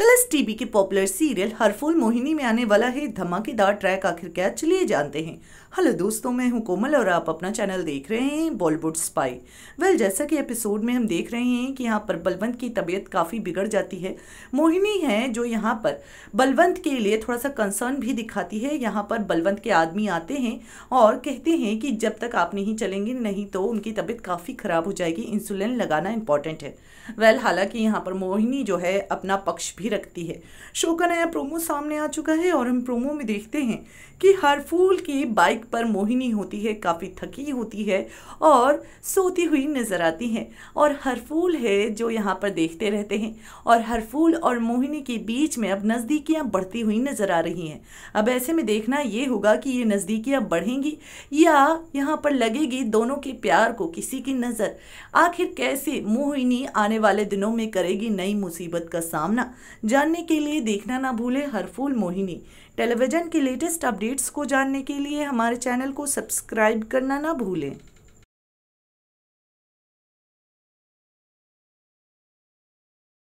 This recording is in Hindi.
कलर्स टीवी के पॉपुलर सीरियल हरफुल मोहिनी में आने वाला है धमाकेदार ट्रैक आखिर क्या चलिए जानते हैं हेलो दोस्तों मैं हूं कोमल और आप अपना चैनल देख रहे हैं बॉलीवुड स्पाई वेल जैसा कि एपिसोड में हम देख रहे हैं कि यहाँ पर बलवंत की तबीयत काफ़ी बिगड़ जाती है मोहिनी है जो यहाँ पर बलवंत के लिए थोड़ा सा कंसर्न भी दिखाती है यहाँ पर बलवंत के आदमी आते हैं और कहते हैं कि जब तक आप नहीं चलेंगे नहीं तो उनकी तबीयत काफ़ी ख़राब हो जाएगी इंसुलिन लगाना इंपॉर्टेंट है वेल हालांकि यहाँ पर मोहिनी जो है अपना पक्ष भी रखती है शो का नया प्रोमो सामने आ चुका है और हम प्रोमो में देखते हैं कि हर फूल की बाइक पर मोहिनी होती है काफ़ी थकी होती है और सोती हुई नज़र आती है और हर फूल है जो यहाँ पर देखते रहते हैं और हर फूल और मोहिनी के बीच में अब नज़दीकियाँ बढ़ती हुई नज़र आ रही हैं अब ऐसे में देखना ये होगा कि ये नज़दीकियाँ बढ़ेंगी या यहाँ पर लगेगी दोनों के प्यार को किसी की नज़र आखिर कैसे मोहिनी आने वाले दिनों में करेगी नई मुसीबत का सामना जानने के लिए देखना ना भूलें हरफूल मोहिनी टेलीविज़न के लेटेस्ट अपडेट्स को जानने के लिए हमारे चैनल को सब्सक्राइब करना ना भूलें